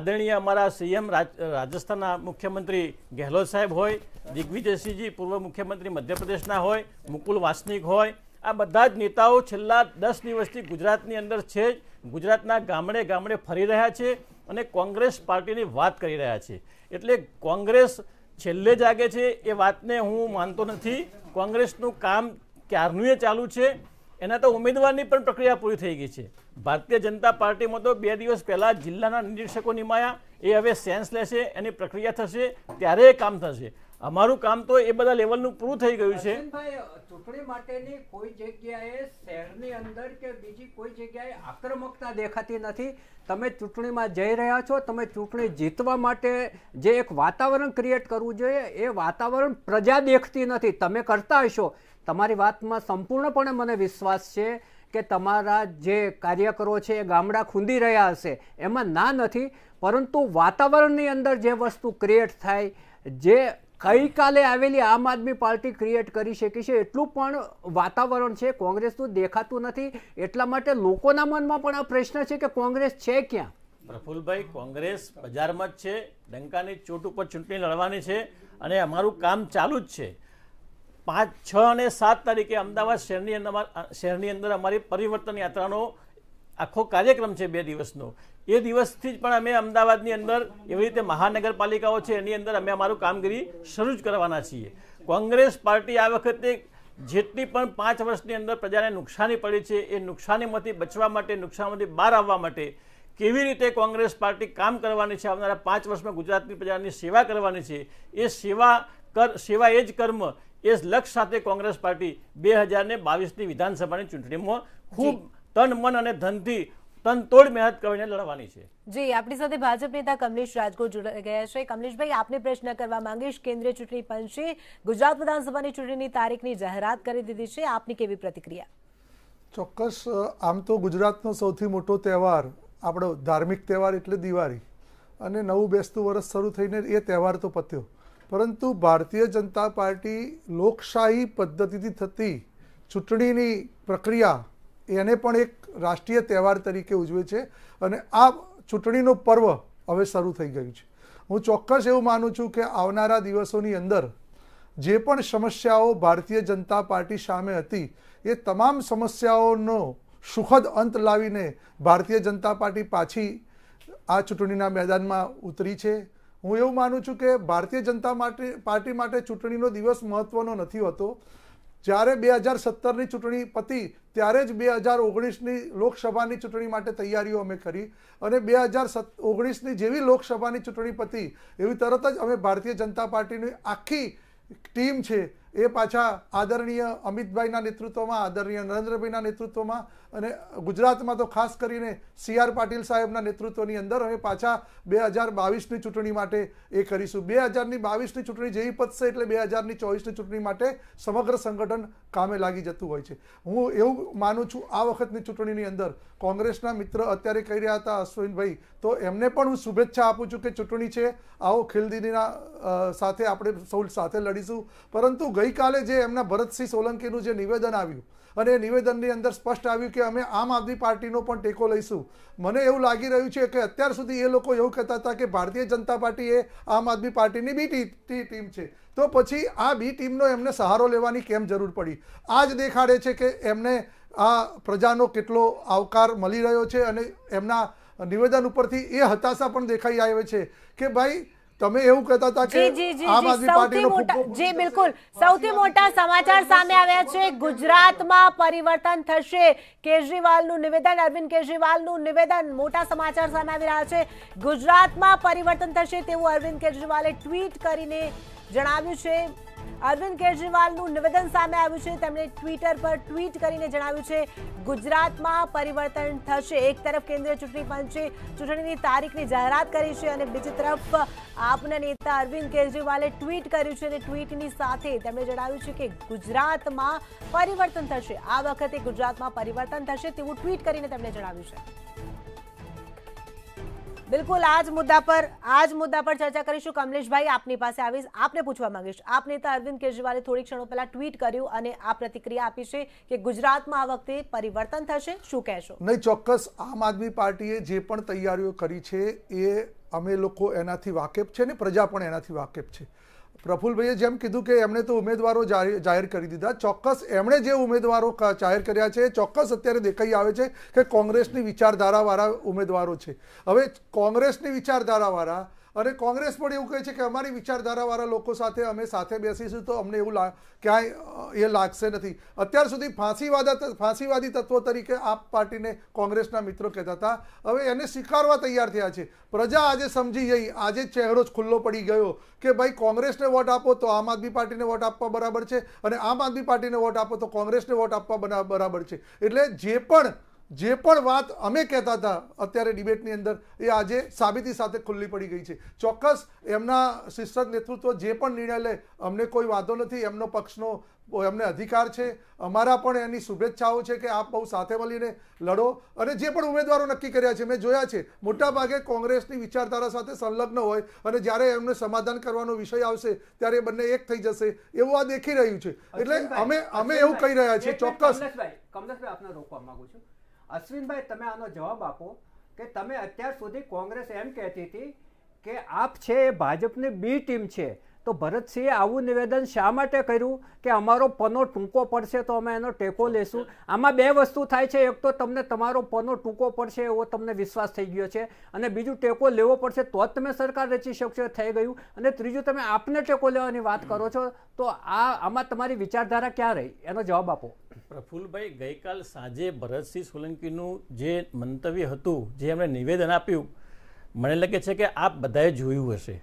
આદરણીય અમારા સીએમ રાજસ્થાનના મુખ્યમંત્રી ગેહલોત સાહેબ હોય દિગ્વિજયસિંહજી પૂર્વ મુખ્યમંત્રી મધ્યપ્રદેશના હોય મુકુલ વાસનિક હોય આ બધા જ નેતાઓ છેલ્લા દસ દિવસથી ગુજરાતની અંદર છે જ ગુજરાતના ગામડે ગામડે ફરી રહ્યા છે અને કોંગ્રેસ પાર્ટીની વાત કરી રહ્યા છે એટલે કોંગ્રેસ છેલ્લે જાગે છે એ વાતને હું માનતો નથી કોંગ્રેસનું કામ ક્યારનું એ ચાલુ છે એના તો ઉમેદવારની પણ પ્રક્રિયા પૂરી થઈ ગઈ છે ભારતીય જનતા પાર્ટીમાં તો બે દિવસ પહેલાં જિલ્લાના નિરીક્ષકો નિમાયા એ હવે સેન્સ લેશે એની પ્રક્રિયા થશે ત્યારે કામ થશે અમારું કામ તો એ બધા લેવલનું પૂરું થઈ ગયું છે ચૂંટણી માટેની કોઈ જગ્યાએ શહેરની અંદર કે બીજી કોઈ જગ્યાએ આક્રમકતા દેખાતી નથી તમે ચૂંટણીમાં જઈ રહ્યા છો તમે ચૂંટણી જીતવા માટે જે એક વાતાવરણ ક્રિએટ કરવું જોઈએ એ વાતાવરણ પ્રજા દેખતી નથી તમે કરતા હશો તમારી વાતમાં સંપૂર્ણપણે મને વિશ્વાસ છે કે તમારા જે કાર્યકરો છે એ ગામડા ખૂંદી રહ્યા હશે એમાં ના નથી પરંતુ વાતાવરણની અંદર જે વસ્તુ ક્રિએટ થાય જે ગઈકાલે આવેલી આમ આદમી પાર્ટી ક્રિએટ કરી શકી છે એટલું પણ વાતાવરણ છે કોંગ્રેસ તો દેખાતું નથી એટલા માટે લોકોના મનમાં પણ આ પ્રશ્ન છે કે કોંગ્રેસ છે ક્યાં પ્રફુલભાઈ કોંગ્રેસ બજારમાં જ છે ડંકાની ચોટ ઉપર ચૂંટણી લડવાની છે અને અમારું કામ ચાલુ જ છે પાંચ છ અને સાત તારીખે અમદાવાદ શહેરની અંદર શહેરની અંદર અમારી પરિવર્તન યાત્રાનો આખો કાર્યક્રમ છે બે દિવસનો એ દિવસથી જ પણ અમે અમદાવાદની અંદર એવી રીતે મહાનગરપાલિકાઓ છે એની અંદર અમે અમારું કામગીરી શરૂ જ કરવાના છીએ કોંગ્રેસ પાર્ટી આ વખતે જેટલી પણ પાંચ વર્ષની અંદર પ્રજાને નુકસાની પડી છે એ નુકસાનીમાંથી બચવા માટે નુકસાનમાંથી બહાર આવવા માટે કેવી રીતે કોંગ્રેસ પાર્ટી કામ કરવાની છે આવનારા પાંચ વર્ષમાં ગુજરાતની પ્રજાની સેવા કરવાની છે એ સેવા કર સેવા એ જ કર્મ એ જ લક્ષ્ય સાથે કોંગ્રેસ પાર્ટી બે હજારને બાવીસની વિધાનસભાની ચૂંટણીમાં ખૂબ તન મન અને ધનથી તનતોડ મહેનત કરીને લડવાની છે જી આપણી સાથે ભાજપ નેતા કમલેશ રાજકોટ જોડાઈ ગયા છે કમલેશભાઈ આપને પ્રશ્ન કરવા માંગીશ કેન્દ્રીય ચૂંટણી પંચે ગુજરાત વિધાનસભાની ચૂંટણીની તારીખની જાહેરાત કરી દીધી છે આપની કેવી પ્રતિક્રિયા ચોક્કસ આમ તો ગુજરાતનો સૌથી મોટો તહેવાર આપણો ધાર્મિક તહેવાર એટલે દિવાળી અને નવું બેસતું વર્ષ શરૂ થઈને એ તહેવાર તો પત્યો પરંતુ ભારતીય જનતા પાર્ટી લોકશાહી પદ્ધતિથી થતી ચૂંટણીની પ્રક્રિયા એને પણ એક રાષ્ટ્રીય તહેવાર તરીકે ઉજવે છે અને આ ચૂંટણીનો પર્વ હવે શરૂ થઈ ગયું છે હું ચોક્કસ એવું માનું છું કે આવનારા દિવસોની અંદર જે પણ સમસ્યાઓ ભારતીય જનતા પાર્ટી સામે હતી એ તમામ સમસ્યાઓનો સુખદ અંત લાવીને ભારતીય જનતા પાર્ટી પાછી આ ચૂંટણીના મેદાનમાં ઉતરી છે હું એવું માનું છું કે ભારતીય જનતા માટે પાર્ટી માટે ચૂંટણીનો દિવસ મહત્ત્વનો નથી હોતો જ્યારે બે હજાર સત્તરની ચૂંટણી પતી ત્યારે જ બે હજાર ઓગણીસની લોકસભાની ચૂંટણી માટે તૈયારીઓ અમે કરી અને બે હજાર ઓગણીસની જેવી લોકસભાની ચૂંટણી પતી એવી તરત જ અમે ભારતીય જનતા પાર્ટીની આખી ટીમ છે એ પાછા આદરણીય અમિતભાઈના નેતૃત્વમાં આદરણીય નરેન્દ્રભાઈના નેતૃત્વમાં અને ગુજરાતમાં તો ખાસ કરીને સી આર પાટીલ સાહેબના નેતૃત્વની અંદર અમે પાછા બે હજાર બાવીસની ચૂંટણી માટે એ કરીશું બે હજારની બાવીસની ચૂંટણી જેવી પતશે એટલે બે હજારની ચોવીસની ચૂંટણી માટે સમગ્ર સંગઠન કામે લાગી જતું હોય છે હું એવું માનું છું આ વખતની ચૂંટણીની અંદર કોંગ્રેસના મિત્ર અત્યારે કહી રહ્યા હતા અશ્વિનભાઈ તો એમને પણ હું શુભેચ્છા આપું છું કે ચૂંટણી છે આવો ખીલદીના સાથે આપણે સૌ સાથે લડીશું પરંતુ ઈ કાલે જે એમને ભરતસિંહ સોલંકી નું જે નિવેદન આવ્યું અને એ નિવેદન ની અંદર સ્પષ્ટ આવ્યું કે અમે આમ આદમી પાર્ટી નો પણ ટેકો લઈશું મને એવું લાગી રહ્યું છે કે અત્યાર સુધી એ લોકો એવું કહેતા હતા કે ભારતીય જનતા પાર્ટી એ આમ આદમી પાર્ટી ની બી ટીમ છે તો પછી આ બી ટીમ નો એમને સહારો લેવાની કેમ જરૂર પડી આજ દેખાડે છે કે એમને આ પ્રજાનો કેટલો આવકાર મળી રહ્યો છે અને એમના નિવેદન ઉપરથી એ હતાશા પણ દેખાઈ આવે છે કે ભાઈ તમે એવું કહેતા હતા કે આમ આદમી પાર્ટીનો જે બિલકુલ સૌથી મોટા સમાચાર સામે આવ્યા છે ગુજરાતમાં પરિવર્તન થશે કેજરીવાલનું નિવેદન અરવિંદ કેજરીવાલનું નિવેદન મોટા સમાચાર સામે આવી રહ્યા છે ગુજરાતમાં પરિવર્તન થશે તેવું અરવિંદ કેજરીવાલે ટ્વીટ કરીને જણાવ્યું છે અરવિંદ કેજરીવાલનું નિવેદન સામે આવ્યું છે તેમણે ટ્વિટર પર ટ્વીટ કરીને જણાવ્યું છે ગુજરાતમાં પરિવર્તન થશે એક તરફ કેન્દ્રીય ચૂંટણી પંચે ચૂંટણીની તારીખની જાહેરાત કરી છે અને બીજી તરફ આપના નેતા અરવિંદ કેજરીવાલે ટ્વીટ કર્યું છે અને ટ્વીટની સાથે તેમણે જણાવ્યું છે કે ગુજરાતમાં પરિવર્તન થશે આ વખતે ગુજરાતમાં પરિવર્તન થશે તેવું ટ્વીટ કરીને તેમણે જણાવ્યું છે બિલકુલ આ મુદ્દા પર આ જ મુદ્દા પર ચર્ચા કરીશું કમલેશભાઈ આપની પાસે આવીશ આપને પૂછવા માંગીશ આપ નેતા અરવિંદ કેજરીવાલે થોડી ક્ષણો પહેલા ટ્વીટ કર્યું અને આ પ્રતિક્રિયા આપી છે કે ગુજરાતમાં આ વખતે પરિવર્તન થશે શું કહેશો નહીં ચોક્કસ આમ આદમી પાર્ટીએ જે પણ તૈયારીઓ કરી છે એ અમે લોકો એનાથી વાકેફ છે ને પ્રજા પણ એનાથી વાકેફ છે પ્રફુલભાઈએ જેમ કીધું કે એમણે તો ઉમેદવારો જાહેર કરી દીધા ચોક્કસ એમણે જે ઉમેદવારો જાહેર કર્યા છે એ ચોક્કસ અત્યારે દેખાઈ આવે છે કે કોંગ્રેસની વિચારધારાવાળા ઉમેદવારો છે હવે કોંગ્રેસની વિચારધારાવાળા અને કોંગ્રેસ પણ એવું કહે છે કે અમારી વિચારધારાવાળા લોકો સાથે અમે સાથે બેસીશું તો અમને એવું ક્યાંય એ લાગશે નથી અત્યાર સુધી ફાંસીવાદા ફાંસીવાદી તત્વો તરીકે આપ પાર્ટીને કોંગ્રેસના મિત્રો કહેતા હતા હવે એને સ્વીકારવા તૈયાર થયા છે પ્રજા આજે સમજી ગઈ આજે ચહેરો જ ખુલ્લો પડી ગયો કે ભાઈ કોંગ્રેસને વોટ આપો તો આમ આદમી પાર્ટીને વોટ આપવા બરાબર છે અને આમ આદમી પાર્ટીને વોટ આપો તો કોંગ્રેસને વોટ આપવા બરાબર છે એટલે જે પણ જે પણ વાત અમે કહેતા હતા અત્યારે ડિબેટની અંદર એ આજે સાબિતી સાથે ખુલ્લી પડી ગઈ છે ચોક્કસ એમના શિસ્તક નેતૃત્વ જે પણ નિર્ણય લે અમને કોઈ વાંધો નથી એમનો પક્ષનો એમને અધિકાર છે અમારા પણ એની શુભેચ્છાઓ છે કે આપ બહુ સાથે મળીને લડો અને જે પણ ઉમેદવારો નક્કી કર્યા છે મેં જોયા છે મોટાભાગે કોંગ્રેસની વિચારધારા સાથે સંલગ્ન હોય અને જ્યારે એમને સમાધાન કરવાનો વિષય આવશે ત્યારે એ બંને એક થઈ જશે એવું આ દેખી રહ્યું છે એટલે અમે અમે એવું કહી રહ્યા છીએ ચોક્કસ કમલેશભાઈ આપને રોકવા માંગુ છું અશ્વિનભાઈ તમે આનો જવાબ આપો કે તમે અત્યાર સુધી કોંગ્રેસ એમ કહેતી હતી કે આપ છે એ ભાજપની બી ટીમ છે તો ભરતસિંહે આવું નિવેદન શા માટે કર્યું કે અમારો પનો ટૂંકો પડશે તો અમે એનો ટેકો લેશું આમાં બે વસ્તુ થાય છે એક તો તમને તમારો પનો ટૂંકો પડશે એવો તમને વિશ્વાસ થઈ ગયો છે અને બીજું ટેકો લેવો પડશે તો જ તમે સરકાર રચી શકશો થઈ ગયું અને ત્રીજું તમે આપને ટેકો લેવાની વાત કરો છો તો આ આમાં તમારી વિચારધારા ક્યાં રહી એનો જવાબ આપો પ્રફુલભાઈ ગઈકાલ સાંજે ભરતસિંહ સોલંકીનું જે મંતવ્ય હતું જે એમણે નિવેદન આપ્યું મને લાગે છે કે આપ બધાએ જોયું હશે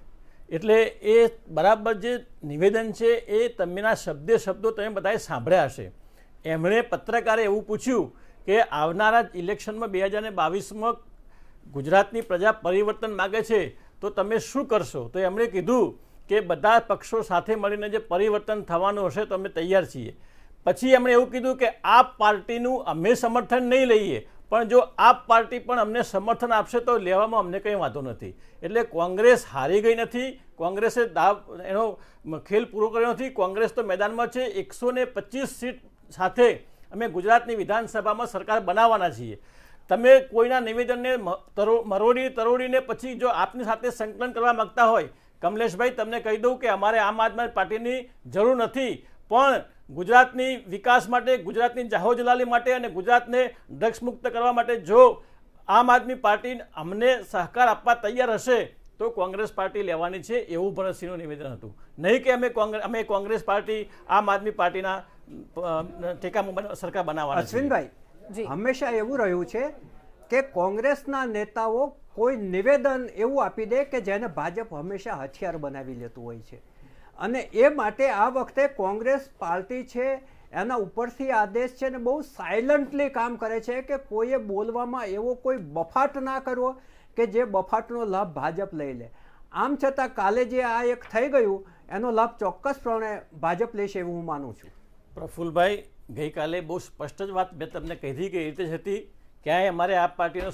એટલે એ બરાબર જે નિવેદન છે એ તમેના શબ્દે શબ્દો તમે બધાએ સાંભળ્યા હશે એમણે પત્રકારે એવું પૂછ્યું કે આવનારા ઇલેક્શનમાં બે હજાર ને બાવીસમાં ગુજરાતની પ્રજા પરિવર્તન માગે છે તો તમે શું કરશો તો એમણે કીધું કે બધા પક્ષો સાથે મળીને જે પરિવર્તન થવાનું હશે તો અમે તૈયાર છીએ પછી એમણે એવું કીધું કે આ પાર્ટીનું અમે સમર્થન નહીં લઈએ પણ જો આપ પાર્ટી પણ અમને સમર્થન આપશે તો લેવામાં અમને કોઈ વાંધો નથી એટલે કોંગ્રેસ હારી ગઈ નથી કોંગ્રેસે દા એનો ખેલ પૂરો કર્યો નથી કોંગ્રેસ તો મેદાનમાં છે 125 સીટ સાથે અમે ગુજરાતની વિધાનસભામાં સરકાર બનાવવાના છે તમે કોઈના નિવેદનને મરોડી તરોડીને પછી જો આપની સાથે સંકલન કરવા માંગતા હોય કમલેશભાઈ તમને કહી દઉં કે અમારે આમ આદમી પાર્ટીની જરૂર નથી પણ ગુજરાતની વિકાસ માટે ગુજરાતની જાહોજલાલી માટે અને ગુજરાતને ડ્રગ્સ મુક્ત કરવા માટે જો આમ આદમી પાર્ટી અમને સહકાર આપવા તૈયાર હશે તો કોંગ્રેસ પાર્ટી લેવાની છે એવું ભરતસિંહનું નિવેદન હતું નહીં કે અમે કોંગ્રેસ અમે કોંગ્રેસ પાર્ટી આમ આદમી પાર્ટીના ટેકા સરકાર બનાવવાના અશ્વિનભાઈ હંમેશા એવું રહ્યું છે કે કોંગ્રેસના નેતાઓ કોઈ નિવેદન એવું આપી દે કે જેને ભાજપ હંમેશા હથિયાર બનાવી લેતું હોય છે અને એ માટે આ વખતે કોંગ્રેસ પાર્ટી છે એના ઉપરથી આદેશ છે ને બહુ સાયલન્ટલી કામ કરે છે કે કોઈએ બોલવામાં એવો કોઈ બફાટ ના કરવો કે જે બફાટનો લાભ ભાજપ લઈ લે આમ છતાં કાલે જે આ એક થઈ ગયું એનો લાભ ચોક્કસ પ્રમાણે ભાજપ લેશે એવું હું માનું છું પ્રફુલભાઈ ગઈકાલે બહુ સ્પષ્ટ જ વાત મેં તમને કહી કે એ રીતે જ હતી ક્યાંય અમારે આ પાર્ટીનો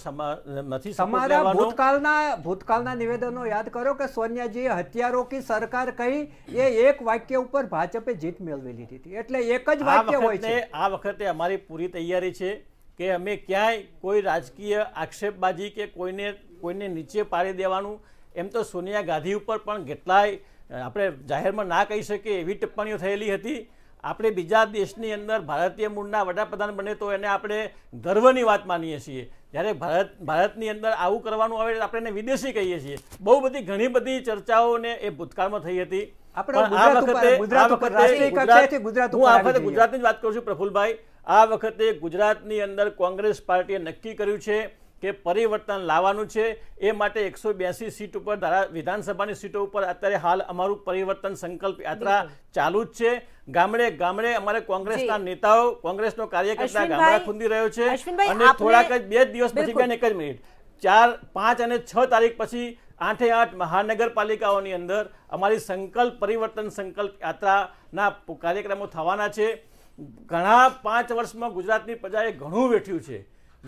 નથી તમારા ભૂતકાળના ભૂતકાળના નિવેદનો યાદ કરો કે સોનિયાજીએ હત્યારો કી સરકાર કહી એ એક વાક્ય ઉપર ભાજપે જીત મેળવી લીધી હતી એટલે એક જ વાક્ય હોય છે આ વખતે અમારી પૂરી તૈયારી છે કે અમે ક્યાંય કોઈ રાજકીય આક્ષેપબાજી કે કોઈને કોઈને નીચે પાડી દેવાનું એમ તો સોનિયા ગાંધી ઉપર પણ કેટલાય આપણે જાહેરમાં ના કહી શકીએ એવી ટિપ્પણીઓ થયેલી હતી આપણે બીજા દેશની અંદર ભારતીય મૂળના વડાપ્રધાન બને તો એને આપણે ગર્વની વાત માનીએ છીએ જ્યારે ભારત ભારતની અંદર આવું કરવાનું આવે આપણે એને વિદેશી કહીએ છીએ બહુ બધી ઘણી બધી ચર્ચાઓને એ ભૂતકાળમાં થઈ હતી ગુજરાતની વાત કરું છું પ્રફુલભાઈ આ વખતે ગુજરાતની અંદર કોંગ્રેસ પાર્ટીએ નક્કી કર્યું છે કે પરિવર્તન લાવવાનું છે એ માટે એકસો બ્યાસી સીટ ઉપર ધારા વિધાનસભાની સીટો ઉપર અત્યારે હાલ અમારું પરિવર્તન સંકલ્પ યાત્રા ચાલુ જ છે ગામડે ગામડે અમારે કોંગ્રેસના નેતાઓ કોંગ્રેસનો કાર્યકર્તા ગામડા ખુંદી રહ્યો છે અને થોડાક જ બે દિવસ પછી એક જ મિનિટ ચાર પાંચ અને છ તારીખ પછી આઠે આઠ મહાનગરપાલિકાઓની અંદર અમારી સંકલ્પ પરિવર્તન સંકલ્પ યાત્રાના કાર્યક્રમો થવાના છે ઘણા પાંચ વર્ષમાં ગુજરાતની પ્રજાએ ઘણું વેઠ્યું છે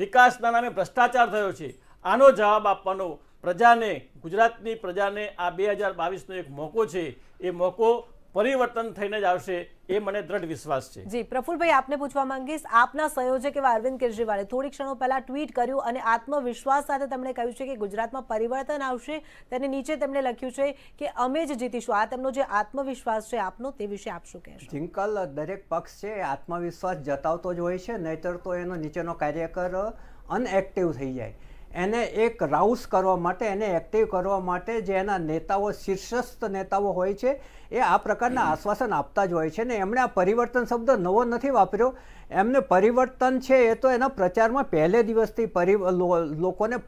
વિકાસના નામે ભ્રષ્ટાચાર થયો છે આનો જવાબ આપવાનો પ્રજાને ગુજરાતની પ્રજાને આ બે હજાર બાવીસનો એક મોકો છે એ મોકો પરિવર્તન થઈને જ આવશે એ મને દ્રઢ વિશ્વાસ છે જી પ્રફુલભાઈ આપને પૂછવા માંગીશ આપના સંયોજક એવા અરવિંદ કેજરીવાલે થોડી ક્ષણો પહેલા ટ્વીટ કર્યું અને આત્મવિશ્વાસ સાથે તેમણે કહ્યું છે કે ગુજરાતમાં પરિવર્તન આવશે તેની નીચે તેમણે લખ્યું છે કે અમે જ જીતીશું આ તેમનો જે આત્મવિશ્વાસ છે આપનો તે વિશે આપ શું કહેશો જિંકલ દરેક પક્ષ છે આત્મવિશ્વાસ જતાવતો જ હોય છે નહીતર તો એનો નીચેનો કાર્યકર અનએક્ટિવ થઈ જાય એને એક રાઉસ કરવા માટે એને એક્ટિવ કરવા માટે જે એના નેતાઓ શીર્ષસ્થ નેતાઓ હોય છે એ આ પ્રકારના આશ્વાસન આપતા જ હોય છે ને એમણે આ પરિવર્તન શબ્દ નવો નથી વાપર્યો એમને પરિવર્તન છે એ તો એના પ્રચારમાં પહેલે દિવસથી પરિ લોકોને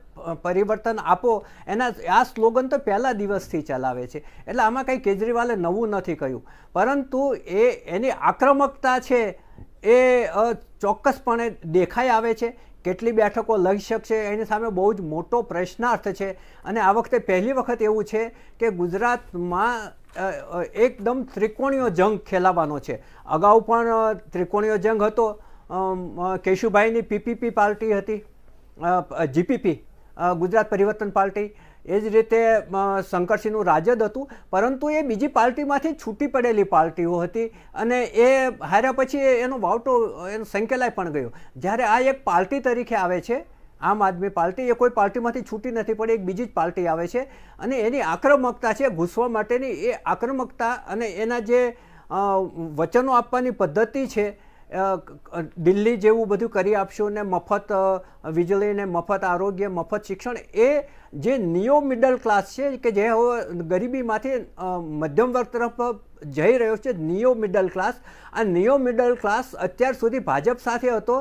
પરિવર્તન આપો એના આ સ્લોગન તો પહેલા દિવસથી ચલાવે છે એટલે આમાં કંઈ કેજરીવાલે નવું નથી કહ્યું પરંતુ એ એની આક્રમકતા છે એ ચોક્કસપણે દેખાઈ આવે છે કેટલી બેઠકો લઈ શકશે એની સામે બહુ જ મોટો પ્રશ્નાર્થ છે અને આ વખતે પહેલી વખત એવું છે કે ગુજરાતમાં એકદમ ત્રિકોણીય જંગ ખેલાવાનો છે અગાઉ પણ ત્રિકોણીય જંગ હતો કેશુભાઈની પીપીપી પાર્ટી હતી જીપીપી ગુજરાત પરિવર્તન પાર્ટી એ જ રીતે શંકરસિંહનું રાજદ હતું પરંતુ એ બીજી પાર્ટીમાંથી છૂટી પડેલી પાર્ટીઓ હતી અને એ હાર્યા પછી એનો વાવટો એનો સંકેલાય પણ ગયો જ્યારે આ એક પાર્ટી તરીકે આવે છે આમ આદમી પાર્ટી એ કોઈ પાર્ટીમાંથી છૂટી નથી પડી એક બીજી જ પાર્ટી આવે છે અને એની આક્રમકતા છે ઘૂસવા માટેની એ આક્રમકતા અને એના જે વચનો આપવાની પદ્ધતિ છે દિલ્હી જેવું બધું કરી આપશું ને મફત વીજળી ને મફત આરોગ્ય મફત શિક્ષણ એ જે નિયો મિડલ ક્લાસ છે કે જે હવે ગરીબીમાંથી મધ્યમ વર્ગ તરફ જઈ રહ્યો છે નિયો મિડલ ક્લાસ આ નિયો મિડલ ક્લાસ અત્યાર સુધી ભાજપ સાથે હતો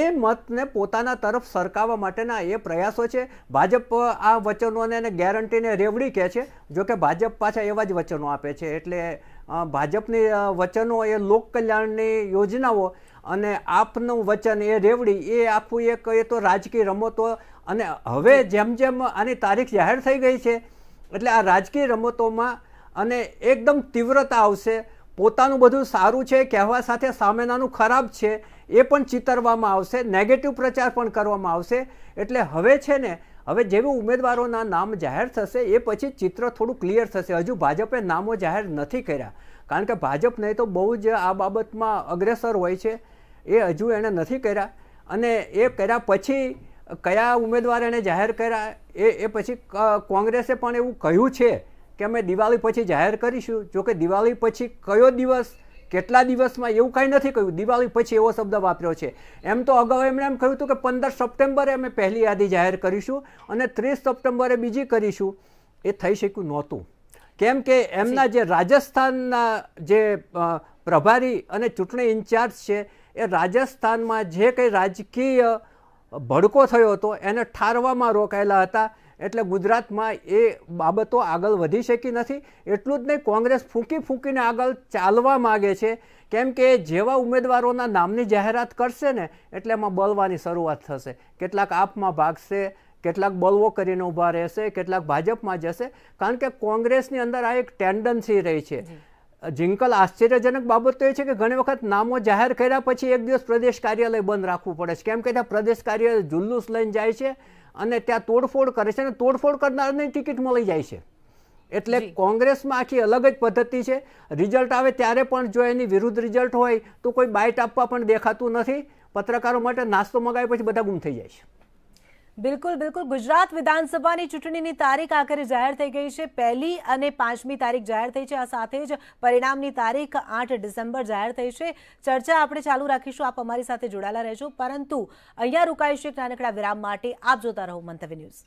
એ મતને પોતાના તરફ સરકાવવા માટેના એ પ્રયાસો છે ભાજપ આ વચનોને ગેરંટીને રેવડી કહે છે જોકે ભાજપ પાછા એવા જ વચનો આપે છે એટલે ભાજપની વચનો એ લોકકલ્યાણની યોજનાઓ અને આપનું વચન એ રેવડી એ આપવું એક એ તો રાજકીય રમતો અને હવે જેમ જેમ આની તારીખ જાહેર થઈ ગઈ છે એટલે આ રાજકીય રમતોમાં અને એકદમ તીવ્રતા આવશે પોતાનું બધું સારું છે કહેવા સાથે સામેનાનું ખરાબ છે એ પણ ચિતરવામાં આવશે નેગેટિવ પ્રચાર પણ કરવામાં આવશે એટલે હવે છે ને હવે જેવી ઉમેદવારોના નામ જાહેર થશે એ પછી ચિત્ર થોડું ક્લિયર થશે હજુ ભાજપે નામો જાહેર નથી કર્યા કારણ કે ભાજપ નહીં તો બહુ જ આ બાબતમાં અગ્રેસર હોય છે એ હજુ એણે નથી કર્યા અને એ કર્યા પછી કયા ઉમેદવાર એણે જાહેર કર્યા એ એ પછી કોંગ્રેસે પણ એવું કહ્યું છે કે અમે દિવાળી પછી જાહેર કરીશું જોકે દિવાળી પછી કયો દિવસ કેટલા દિવસમાં એવું કાંઈ નથી કહ્યું દિવાળી પછી એવો શબ્દ વાપર્યો છે એમ તો અગાઉ એમણે એમ કહ્યું હતું કે પંદર સપ્ટેમ્બરે અમે પહેલી યાદી જાહેર કરીશું અને ત્રીસ સપ્ટેમ્બરે બીજી કરીશું એ થઈ શક્યું નહોતું કેમ કે એમના જે રાજસ્થાનના જે પ્રભારી અને ચૂંટણી ઇન્ચાર્જ છે એ રાજસ્થાનમાં જે કંઈ રાજકીય ભડકો થયો હતો એને ઠારવામાં રોકાયેલા હતા એટલે ગુજરાતમાં એ બાબતો આગળ વધી શકી નથી એટલું જ નહીં કોંગ્રેસ ફૂંકી ફૂંકીને આગળ ચાલવા માગે છે કેમ કે જેવા ઉમેદવારોના નામની જાહેરાત કરશે ને એટલે એમાં બોલવાની શરૂઆત થશે કેટલાક આપમાં ભાગશે કેટલાક બલવો કરીને ઊભા રહેશે કેટલાક ભાજપમાં જશે કારણ કે કોંગ્રેસની અંદર આ એક ટેન્ડન્સી રહી છે જિંકલ આશ્ચર્યજનક બાબત તો એ છે કે ઘણી વખત નામો જાહેર કર્યા પછી એક દિવસ પ્રદેશ કાર્યાલય બંધ રાખવું પડે છે કેમ કે ત્યાં પ્રદેશ કાર્યાલય જુલ્લુસ લઈને જાય છે અને ત્યાં તોડફોડ કરે છે અને તોડફોડ કરનારને ટિકિટ મળી જાય છે એટલે કોંગ્રેસમાં આખી અલગ જ પદ્ધતિ છે રિઝલ્ટ આવે ત્યારે પણ જો એની વિરુદ્ધ રિઝલ્ટ હોય તો કોઈ બાઇટ આપવા પણ દેખાતું નથી પત્રકારો માટે નાસ્તો મગાવી પછી બધા ગુમ થઈ જાય છે બિલકુલ બિલકુલ ગુજરાત વિધાનસભાની ચૂંટણીની તારીખ આખરે જાહેર થઈ ગઈ છે પહેલી અને પાંચમી તારીખ જાહેર થઈ છે આ સાથે જ પરિણામની તારીખ આઠ ડિસેમ્બર જાહેર થઈ છે ચર્ચા આપણે ચાલુ રાખીશું આપ અમારી સાથે જોડાયેલા રહેજો પરંતુ અહીંયા રોકાઈશું એક નાનકડા વિરામ માટે આપ જોતા રહો મંતવ્ય ન્યૂઝ